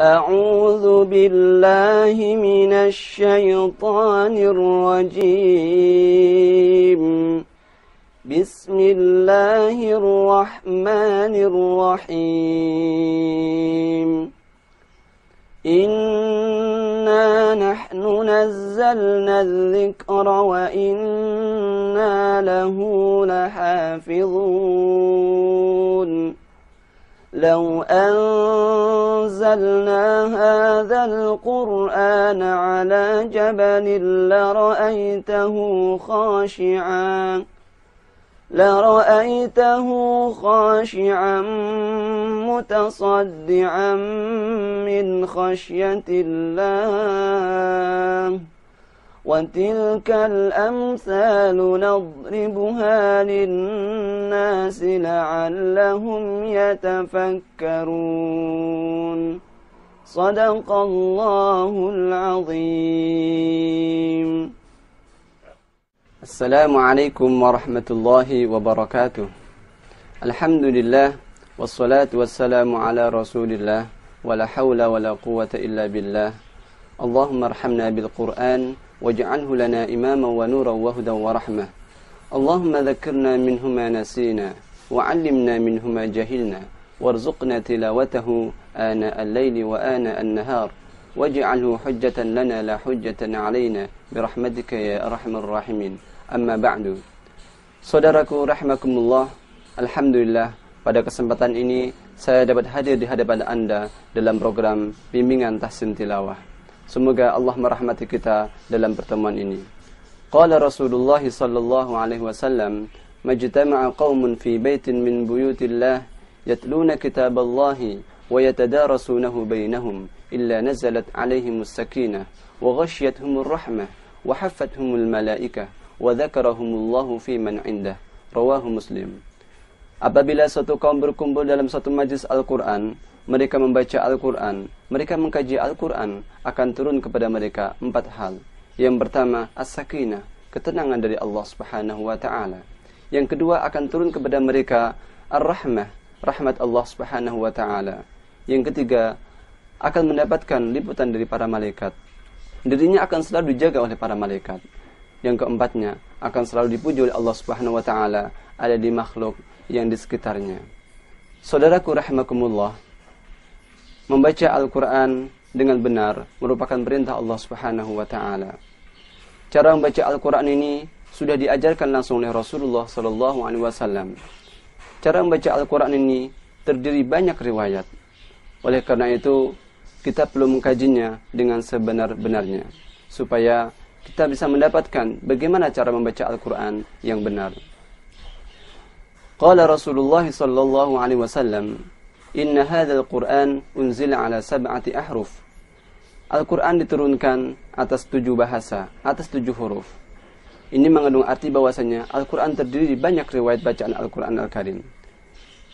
أعوذ بالله من الشيطان الرجيم بسم الله الرحمن الرحيم إنا نحن نزلنا الذكر وإنا له لحافظون لو أنزلنا هذا القرآن على جبل لرأيته خاشعا لرأيته خاشعا متصدعا من خشية الله وتلك الأمثال نضربها للناس لعلهم يتفكرون صدق الله العظيم السلام عليكم ورحمة الله وبركاته الحمد لله والصلاة والسلام على رسول الله ولا حول ولا قوة إلا بالله اللهم ارحمنا بالقرآن waj'alhu lana imaman wa nuran wa hudan wa rahmah. Allahumma dhakkirna minhuma nasina wa 'allimna minhuma jahilna warzuqna tilawatahu ana al-laili wa ana an-nahar waj'alhu hujjatan lana la hujjatan 'alaina bi ya arhamar rahimin. Amma ba'du. Saudaraku rahimakumullah, alhamdulillah pada kesempatan ini saya dapat hadir di hadapan Anda dalam program Bimbingan Tahsin Tilawah. Semoga Allah merahmati kita dalam pertemuan ini. Qala Rasulullah sallallahu alaihi wasallam, "Majtama'a qaumun fi baitin min buyutillah yatluna kitaballahi wa yatadarasunahu bainahum illa nazalat alaihimus sakinah wa ghashiyatuhumur rahmah wa haffatuhumul al-malaikah wa dzakarahumullahu fi man 'indah." Rawahu Muslim. Apabila satu kaum berkumpul dalam satu majlis Al-Qur'an, mereka membaca Al-Quran, mereka mengkaji Al-Quran, akan turun kepada mereka empat hal. Yang pertama, as sakina ketenangan dari Allah Subhanahu Wa Taala. Yang kedua, akan turun kepada mereka Ar-Rahmah, rahmat Allah Subhanahu Wa Taala. Yang ketiga, akan mendapatkan liputan dari para malaikat. Dirinya akan selalu dijaga oleh para malaikat. Yang keempatnya, akan selalu dipuji oleh Allah Subhanahu Wa Taala ada di makhluk yang di sekitarnya. Saudaraku rahimakumullah, membaca Al-Quran dengan benar merupakan perintah Allah Subhanahu Wa Taala. Cara membaca Al-Quran ini sudah diajarkan langsung oleh Rasulullah Sallallahu Alaihi Wasallam. Cara membaca Al-Quran ini terdiri banyak riwayat. Oleh karena itu, kita perlu mengkajinya dengan sebenar-benarnya. Supaya kita bisa mendapatkan bagaimana cara membaca Al-Quran yang benar. Qala Rasulullah sallallahu alaihi wasallam Inna hadzal Qur'an unzila ala sab'ati ahruf. Al-Qur'an diturunkan atas tujuh bahasa, atas tujuh huruf. Ini mengandung arti bahwasanya Al-Qur'an terdiri dari banyak riwayat bacaan Al-Qur'an Al-Karim.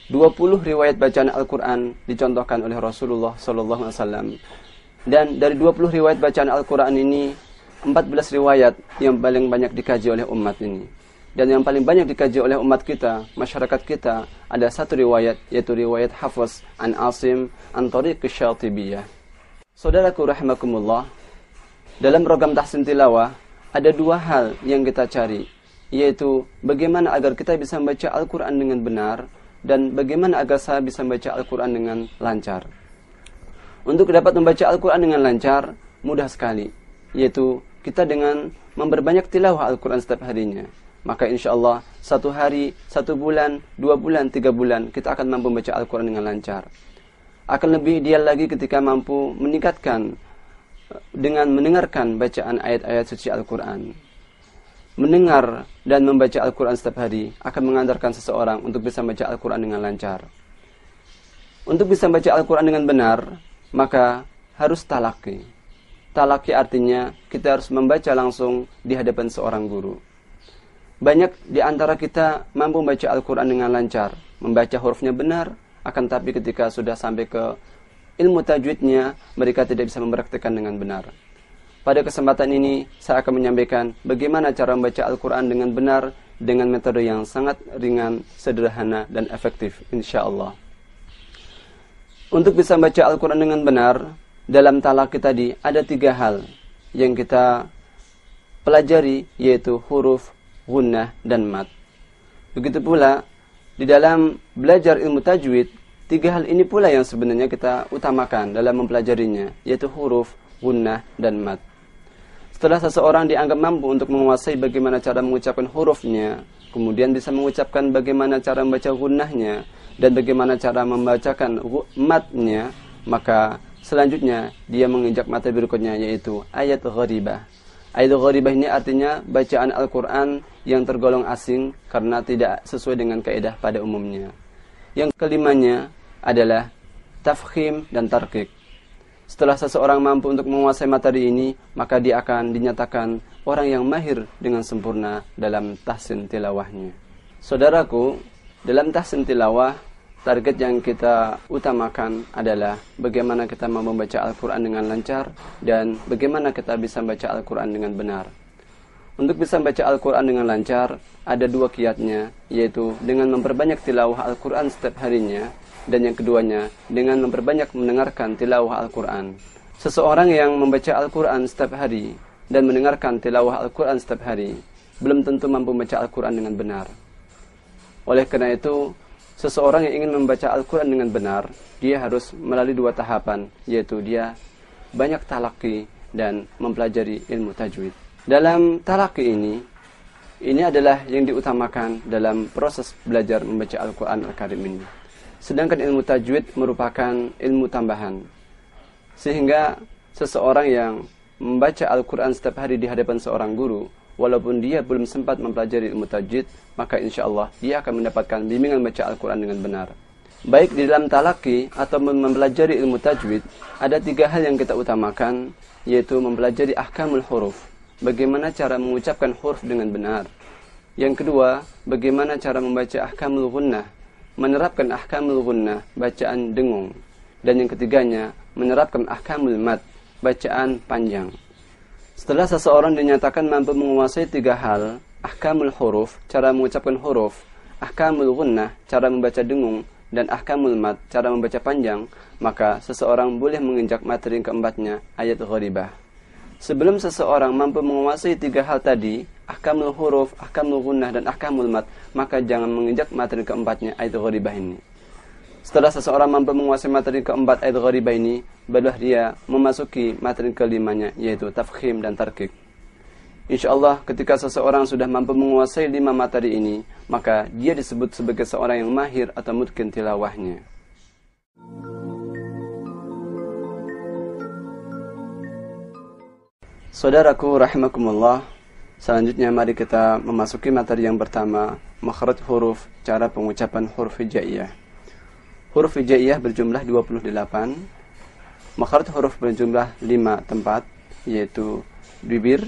20 riwayat bacaan Al-Qur'an dicontohkan oleh Rasulullah sallallahu alaihi wasallam. Dan dari 20 riwayat bacaan Al-Qur'an ini 14 riwayat yang paling banyak dikaji oleh umat ini. Dan yang paling banyak dikaji oleh umat kita, masyarakat kita, ada satu riwayat, yaitu riwayat Hafiz An Asim An Tariq Syatibiyah. Saudaraku rahimakumullah, dalam program tahsin tilawah, ada dua hal yang kita cari, yaitu bagaimana agar kita bisa membaca Al-Quran dengan benar, dan bagaimana agar saya bisa membaca Al-Quran dengan lancar. Untuk dapat membaca Al-Quran dengan lancar, mudah sekali, yaitu kita dengan memperbanyak tilawah Al-Quran setiap harinya maka insya Allah satu hari, satu bulan, dua bulan, tiga bulan kita akan mampu membaca Al-Quran dengan lancar. Akan lebih ideal lagi ketika mampu meningkatkan eh, dengan mendengarkan bacaan ayat-ayat suci Al-Quran. Mendengar dan membaca Al-Quran setiap hari akan mengantarkan seseorang untuk bisa membaca Al-Quran dengan lancar. Untuk bisa membaca Al-Quran dengan benar, maka harus talaki. Talaki artinya kita harus membaca langsung di hadapan seorang guru banyak di antara kita mampu membaca Al-Quran dengan lancar, membaca hurufnya benar, akan tapi ketika sudah sampai ke ilmu tajwidnya, mereka tidak bisa mempraktikkan dengan benar. Pada kesempatan ini, saya akan menyampaikan bagaimana cara membaca Al-Quran dengan benar dengan metode yang sangat ringan, sederhana, dan efektif, insya Allah. Untuk bisa membaca Al-Quran dengan benar, dalam talak kita tadi ada tiga hal yang kita pelajari, yaitu huruf, gunnah, dan mat. Begitu pula, di dalam belajar ilmu tajwid, tiga hal ini pula yang sebenarnya kita utamakan dalam mempelajarinya, yaitu huruf, gunnah, dan mat. Setelah seseorang dianggap mampu untuk menguasai bagaimana cara mengucapkan hurufnya, kemudian bisa mengucapkan bagaimana cara membaca gunnahnya, dan bagaimana cara membacakan matnya, maka Selanjutnya, dia menginjak mata berikutnya yaitu ayat gharibah. Ayat gharibah ini artinya bacaan Al-Quran yang tergolong asing karena tidak sesuai dengan kaidah pada umumnya. Yang kelimanya adalah tafkhim dan tarkik. Setelah seseorang mampu untuk menguasai materi ini, maka dia akan dinyatakan orang yang mahir dengan sempurna dalam tahsin tilawahnya. Saudaraku, dalam tahsin tilawah, target yang kita utamakan adalah bagaimana kita mau membaca Al-Quran dengan lancar dan bagaimana kita bisa membaca Al-Quran dengan benar. Untuk bisa membaca Al-Quran dengan lancar, ada dua kiatnya, yaitu dengan memperbanyak tilawah Al-Quran setiap harinya, dan yang keduanya, dengan memperbanyak mendengarkan tilawah Al-Quran. Seseorang yang membaca Al-Quran setiap hari, dan mendengarkan tilawah Al-Quran setiap hari, belum tentu mampu membaca Al-Quran dengan benar. Oleh karena itu, seseorang yang ingin membaca Al-Quran dengan benar, dia harus melalui dua tahapan, yaitu dia banyak talaki dan mempelajari ilmu tajwid. Dalam talaki ini, ini adalah yang diutamakan dalam proses belajar membaca Al-Quran Al-Karim ini. Sedangkan ilmu tajwid merupakan ilmu tambahan. Sehingga seseorang yang membaca Al-Quran setiap hari di hadapan seorang guru, walaupun dia belum sempat mempelajari ilmu tajwid, maka insya Allah dia akan mendapatkan bimbingan membaca Al-Quran dengan benar. Baik di dalam talaki atau mempelajari ilmu tajwid, ada tiga hal yang kita utamakan, yaitu mempelajari ahkamul huruf bagaimana cara mengucapkan huruf dengan benar. Yang kedua, bagaimana cara membaca ahkamul gunnah, menerapkan ahkamul gunnah, bacaan dengung. Dan yang ketiganya, menerapkan ahkamul mat, bacaan panjang. Setelah seseorang dinyatakan mampu menguasai tiga hal, ahkamul huruf, cara mengucapkan huruf, ahkamul gunnah, cara membaca dengung, dan ahkamul mat, cara membaca panjang, maka seseorang boleh menginjak materi keempatnya, ayat gharibah. Sebelum seseorang mampu menguasai tiga hal tadi, ahkamul huruf, ahkamul gunnah, dan ahkamul mat, maka jangan menginjak materi keempatnya, ayat ghoribah ini. Setelah seseorang mampu menguasai materi keempat ayat ghoribah ini, barulah dia memasuki materi kelimanya, yaitu tafkhim dan tarkik. Insya Allah ketika seseorang sudah mampu menguasai lima materi ini, maka dia disebut sebagai seorang yang mahir atau mungkin tilawahnya. Saudaraku rahimakumullah, selanjutnya mari kita memasuki materi yang pertama, makhraj huruf, cara pengucapan huruf hijaiyah. Huruf hijaiyah berjumlah 28. Makhraj huruf berjumlah 5 tempat, yaitu bibir,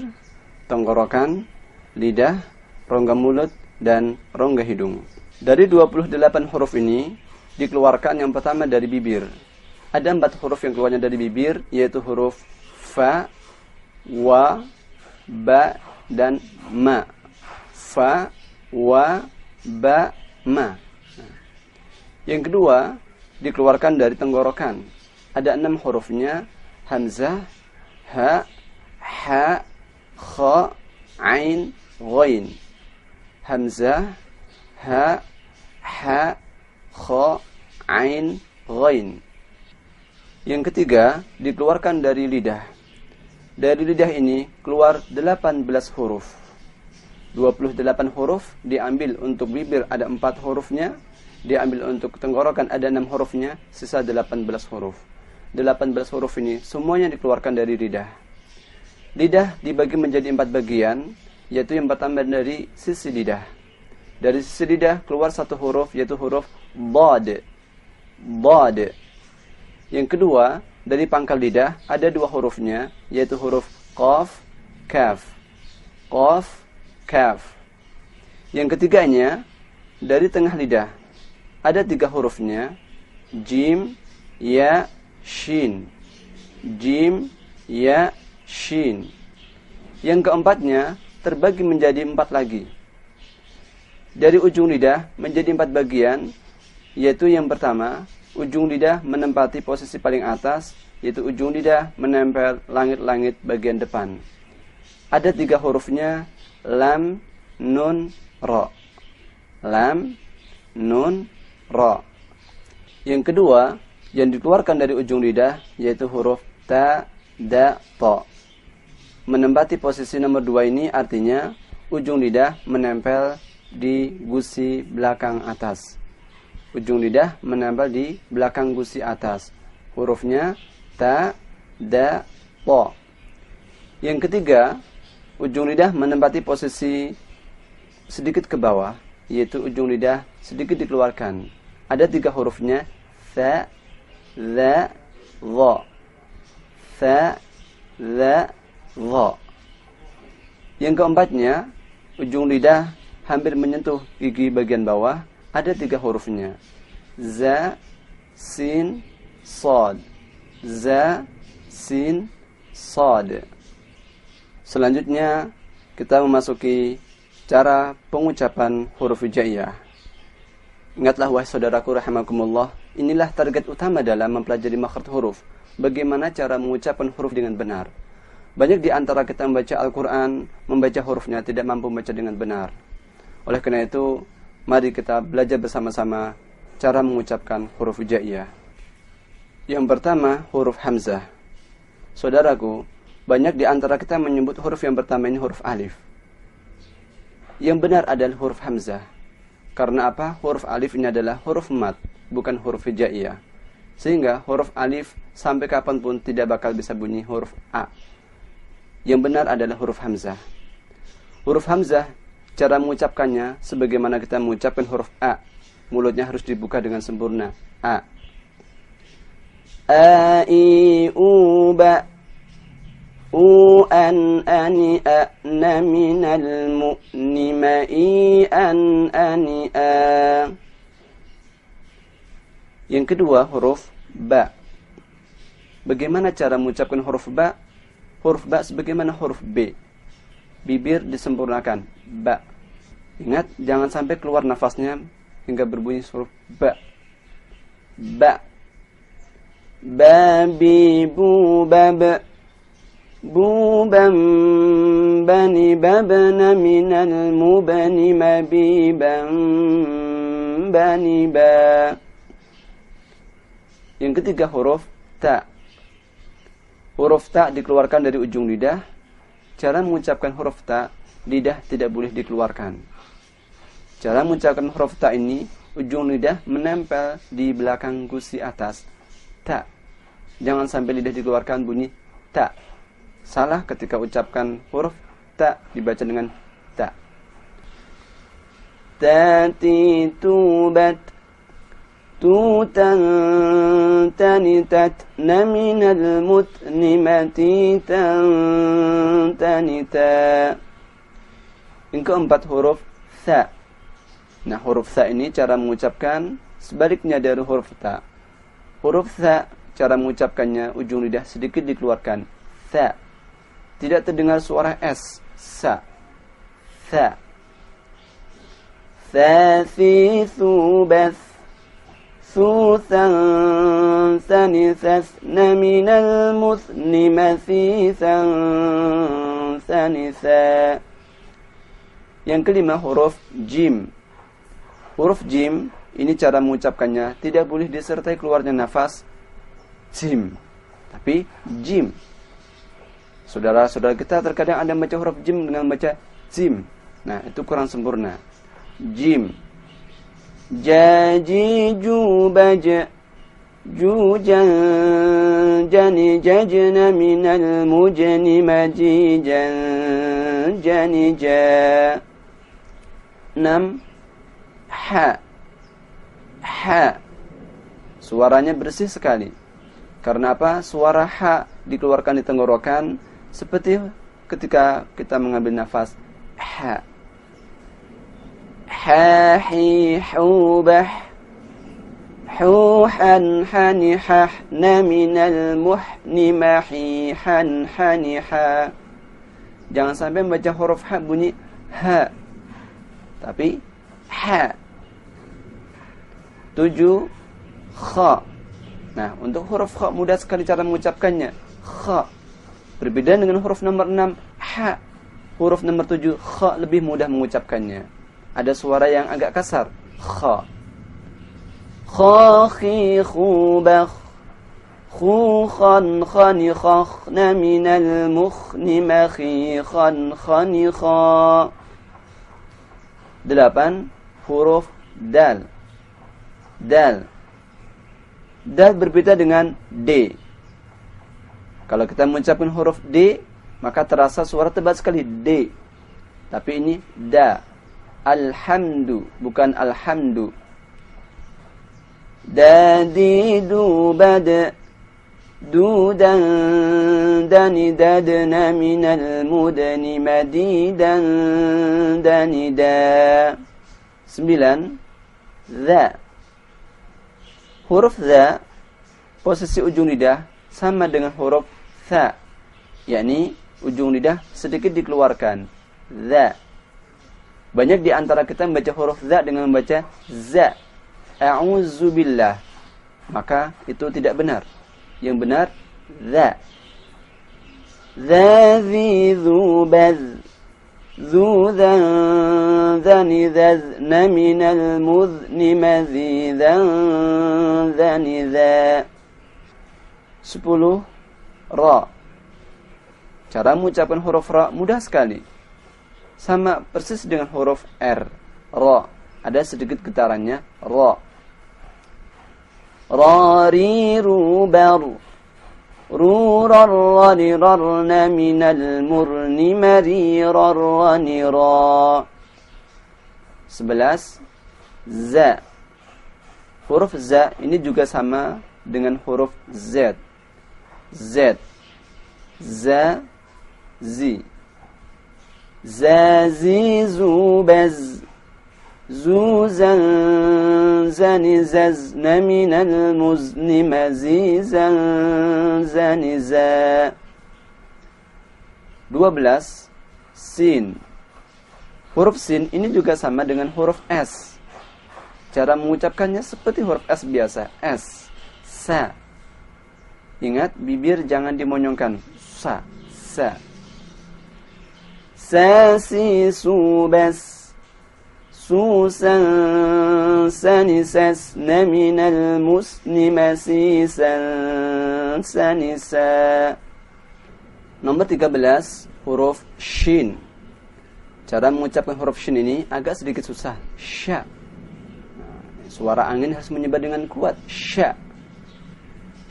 tenggorokan, lidah, rongga mulut, dan rongga hidung. Dari 28 huruf ini, dikeluarkan yang pertama dari bibir. Ada empat huruf yang keluarnya dari bibir, yaitu huruf fa, wa ba dan ma fa wa ba ma yang kedua dikeluarkan dari tenggorokan ada enam hurufnya hamzah ha ha kha ain ghain hamzah ha ha kha ain ghain yang ketiga dikeluarkan dari lidah dari lidah ini keluar 18 huruf. 28 huruf diambil untuk bibir ada 4 hurufnya, diambil untuk tenggorokan ada 6 hurufnya, sisa 18 huruf. 18 huruf ini semuanya dikeluarkan dari lidah. Lidah dibagi menjadi 4 bagian, yaitu yang pertama dari sisi lidah. Dari sisi lidah keluar satu huruf yaitu huruf bad. Bad. Yang kedua, dari pangkal lidah ada dua hurufnya yaitu huruf qaf kaf qaf kaf yang ketiganya dari tengah lidah ada tiga hurufnya jim ya shin jim ya shin yang keempatnya terbagi menjadi empat lagi dari ujung lidah menjadi empat bagian yaitu yang pertama ujung lidah menempati posisi paling atas, yaitu ujung lidah menempel langit-langit bagian depan. Ada tiga hurufnya, lam, nun, ro. Lam, nun, ro. Yang kedua, yang dikeluarkan dari ujung lidah, yaitu huruf ta, da, to. Menempati posisi nomor dua ini artinya ujung lidah menempel di gusi belakang atas ujung lidah menempel di belakang gusi atas. Hurufnya ta, da, po. Yang ketiga, ujung lidah menempati posisi sedikit ke bawah, yaitu ujung lidah sedikit dikeluarkan. Ada tiga hurufnya, tha, la, dha. Tha, la, dha. Yang keempatnya, ujung lidah hampir menyentuh gigi bagian bawah, ada tiga hurufnya za sin Sad. za sin Sad. selanjutnya kita memasuki cara pengucapan huruf hijaiyah ingatlah wahai saudaraku rahimakumullah inilah target utama dalam mempelajari makhraj huruf bagaimana cara mengucapkan huruf dengan benar banyak di antara kita membaca Al-Quran, membaca hurufnya tidak mampu membaca dengan benar. Oleh karena itu, Mari kita belajar bersama-sama cara mengucapkan huruf hijaiyah. Yang pertama, huruf hamzah. Saudaraku, banyak di antara kita menyebut huruf yang pertama ini huruf alif. Yang benar adalah huruf hamzah. Karena apa? Huruf alif ini adalah huruf mat, bukan huruf hijaiyah. Sehingga huruf alif sampai kapanpun tidak bakal bisa bunyi huruf A. Yang benar adalah huruf hamzah. Huruf hamzah Cara mengucapkannya sebagaimana kita mengucapkan huruf A. Mulutnya harus dibuka dengan sempurna. A. A i u ba u an ani a na ni ma i an ani a. Yang kedua huruf ba. Bagaimana cara mengucapkan huruf ba? Huruf ba sebagaimana huruf b. Bibir disempurnakan. Ba. Ingat, jangan sampai keluar nafasnya hingga berbunyi huruf ba. Ba. Babi bu bab. Bu bam bani babana minal mubani mabi bam bani ba. Yang ketiga huruf ta. Huruf ta dikeluarkan dari ujung lidah. Cara mengucapkan huruf ta, lidah tidak boleh dikeluarkan Cara mengucapkan huruf ta ini, ujung lidah menempel di belakang gusi atas. Ta. Jangan sampai lidah dikeluarkan bunyi ta. Salah ketika ucapkan huruf ta dibaca dengan ta. tan Tati tubat توتا تنتتن من tan تنتنتا Ini keempat huruf ta Nah, huruf sa ini cara mengucapkan sebaliknya dari huruf ta. Huruf sa cara mengucapkannya ujung lidah sedikit dikeluarkan. Sa. Tidak terdengar suara s. Sa. Sa. Sa si subas. Susan sanisasna minal musnima sisan sanisa. Yang kelima huruf jim Huruf jim ini cara mengucapkannya tidak boleh disertai keluarnya nafas jim, tapi jim. Saudara-saudara kita terkadang ada baca huruf jim dengan baca jim. Nah, itu kurang sempurna. Jim. Jaji jubaja jujan jani jajna minal mujani majijan jani ja. 6 ha ha suaranya bersih sekali karena apa suara ha dikeluarkan di tenggorokan seperti ketika kita mengambil nafas ha ha hi hubah حوحا حنححن من H, محيحا H, Jangan sampai membaca huruf H bunyi H Tapi H tujuh kha. Nah, untuk huruf kha mudah sekali cara mengucapkannya. Kha. Berbeda dengan huruf nomor enam ha. Huruf nomor tujuh kha lebih mudah mengucapkannya. Ada suara yang agak kasar. Kha. Kha khi khu bakh. خوخا خنخخن من khan khani kha Delapan huruf dal dal. Dal berbeda dengan D. Kalau kita mengucapkan huruf D, maka terasa suara tebal sekali D. Tapi ini da. Alhamdu, bukan alhamdu. Dadi du bad dan dani dadna minal mudani dan dani da. Sembilan. Zah huruf za posisi ujung lidah sama dengan huruf tha yakni ujung lidah sedikit dikeluarkan za banyak di antara kita membaca huruf za dengan membaca za a'udzubillah maka itu tidak benar yang benar za Za ذو ذنذن إذا من المذن مزيدا ذنذا Sepuluh را Cara mengucapkan huruf Ra mudah sekali Sama persis dengan huruf R Ra Ada sedikit getarannya Ra Ra ri ru baru رورا رنررن من المرن مريرا رنرا سبلاس ز huruf ز ini juga sama dengan huruf z z Z Z Z Z Z ذو زنزن من المزن مزيزا زنزا 12 sin huruf sin ini juga sama dengan huruf s cara mengucapkannya seperti huruf s biasa s sa ingat bibir jangan dimonyongkan sa sa sa si su bas مقصوسا سنسسن من المسن مسيسا سنسا Nomor 13 huruf shin. Cara mengucapkan huruf shin ini agak sedikit susah. sha nah, Suara angin harus menyebar dengan kuat. sha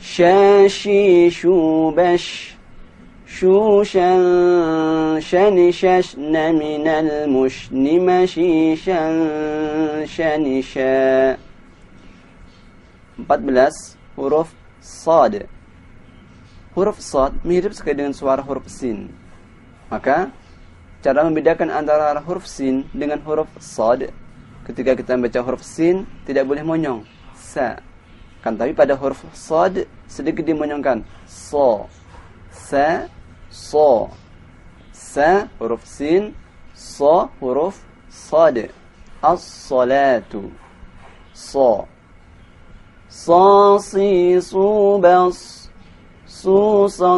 sha shi shu bash. شوشا شنششن من المشن مشيشا شنشا 14 huruf sad huruf sad mirip sekali dengan suara huruf sin maka cara membedakan antara huruf sin dengan huruf sad ketika kita membaca huruf sin tidak boleh monyong sa kan tapi pada huruf sad sedikit dimonyongkan so sa ص س huruf س ص ص د الصلاة ص ص صوبص صوصا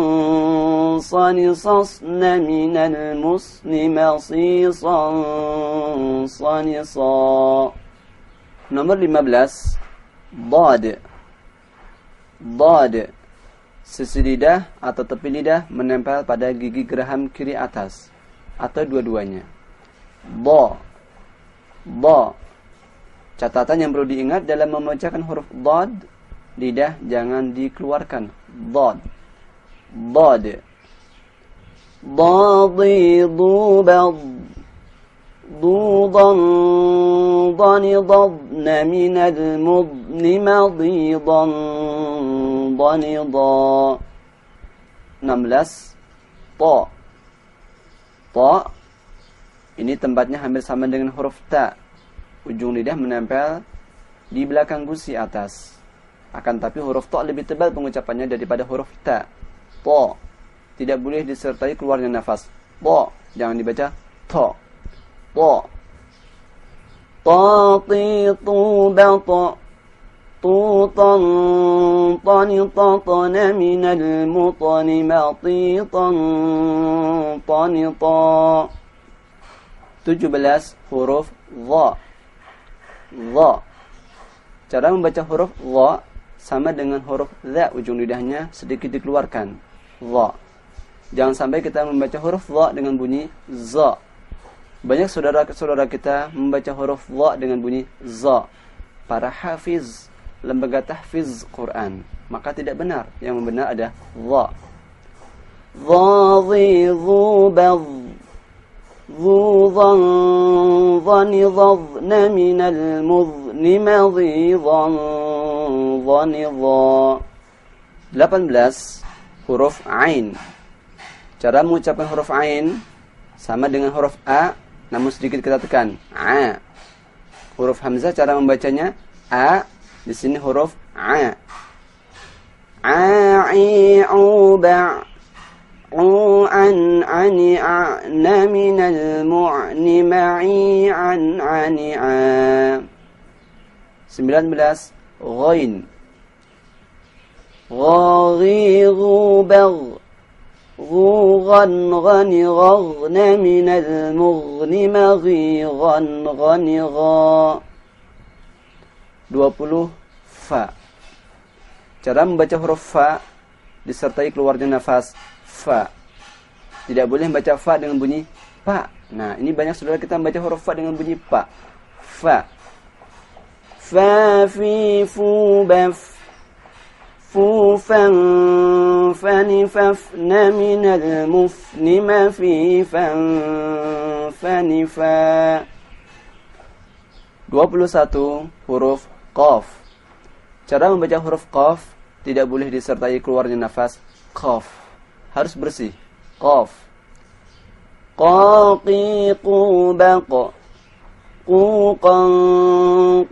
صنصصن من المسلم صيصا صنصا نمر 15 ضاد ضاد Sisi lidah atau tepi lidah menempel pada gigi geraham kiri atas atau dua-duanya. Bo. Bo. Catatan yang perlu diingat dalam memecahkan huruf dod, lidah jangan dikeluarkan. Dod. Dod. ضاضي ضوبض ضوضا ضنضضن من المضن مضيضا dhanidha 16 ta ta ini tempatnya hampir sama dengan huruf ta ujung lidah menempel di belakang gusi atas akan tapi huruf ta lebih tebal pengucapannya daripada huruf ta ta tidak boleh disertai keluarnya nafas ta jangan dibaca ta ta ta ti tu ba ta مخطوطا طنططن من المطن مطيطا طنطا 17 huruf dha dha cara membaca huruf dha sama dengan huruf dha ujung lidahnya sedikit dikeluarkan dha jangan sampai kita membaca huruf dha dengan bunyi za banyak saudara-saudara kita membaca huruf dha dengan bunyi za para hafiz lembaga tahfiz Quran maka tidak benar yang benar ada dha ضاضي ذو بض ذو ظن ظن ظن من المذن مضي ظن ظن ظا 18 huruf ain cara mengucapkan huruf ain sama dengan huruf a namun sedikit kita tekan a huruf hamzah cara membacanya a لسن sini huruf a عاعي عوبع عن عن عن من المعن معي عن عن عام 19 غين غاغي بغ غوغا غن غغن من المغن مغي غن غن غا 20 fa. Cara membaca huruf fa disertai keluarnya nafas fa. Tidak boleh membaca fa dengan bunyi pa. Nah, ini banyak saudara kita membaca huruf fa dengan bunyi pa. Fa. Fa fi fu baf. Fu fan fani muf ni ma fi fan fani fa. 21 huruf Qaf. Cara membaca huruf Qaf tidak boleh disertai keluarnya nafas Qaf. Harus bersih. Qaf. Qaqi qubaq قوقا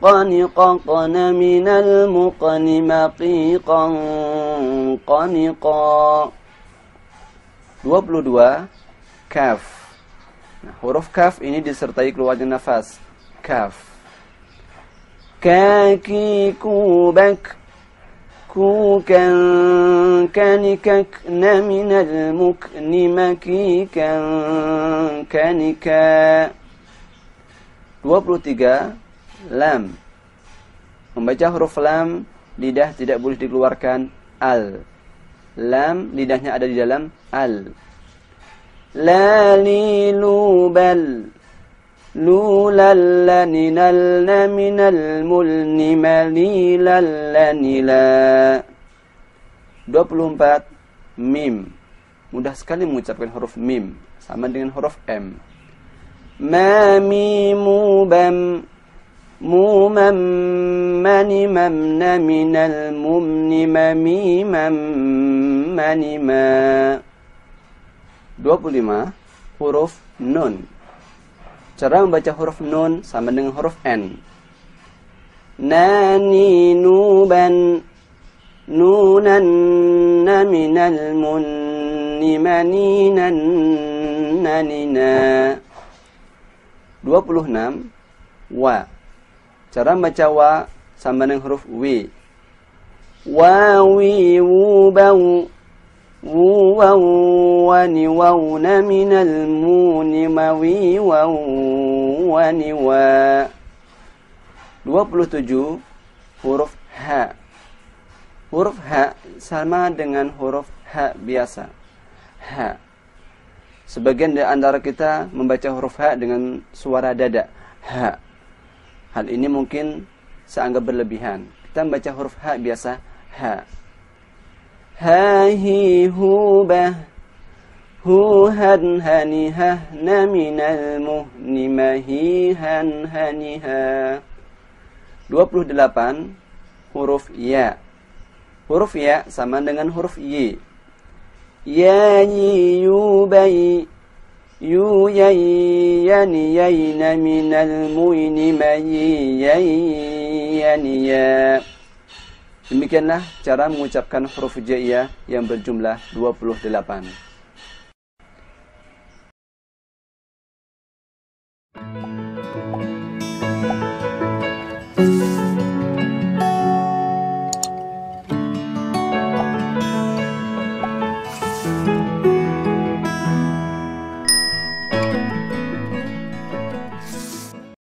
قنق قن من المقن مقيقا 22 kaf nah, huruf kaf ini disertai keluarnya nafas kaf كاكي كوبك كوكا كنككن من المكن مكيكا كنكا 23 lam membaca huruf lam lidah tidak boleh dikeluarkan al lam lidahnya ada di dalam al lalilu bal لولا لننلن من الملن مليلا لنلا 24 mim mudah sekali mengucapkan huruf mim sama dengan huruf m ma mimu bam mam mani mamna minal mumni mam manima 25 huruf nun Cara membaca huruf nun sama dengan huruf n. Nani nuban nunan naminal munni maninan nanina. 26 wa. Cara membaca wa sama dengan huruf w. Wawi bau ووا ونوون من المون ونوا 27 huruf H huruf H sama dengan huruf H biasa H sebagian di antara kita membaca huruf H dengan suara dada H hal ini mungkin seanggap berlebihan kita membaca huruf H biasa H هاهي هوبة هوهن هنها من المهن مهيهن هنها 28 huruf ya. Huruf ya sama dengan huruf y. Ya yi yu bayi yu yai yani yaina minal muini mayi yai yani ya. Demikianlah cara mengucapkan huruf ja'iyah yang berjumlah 28. Thank you.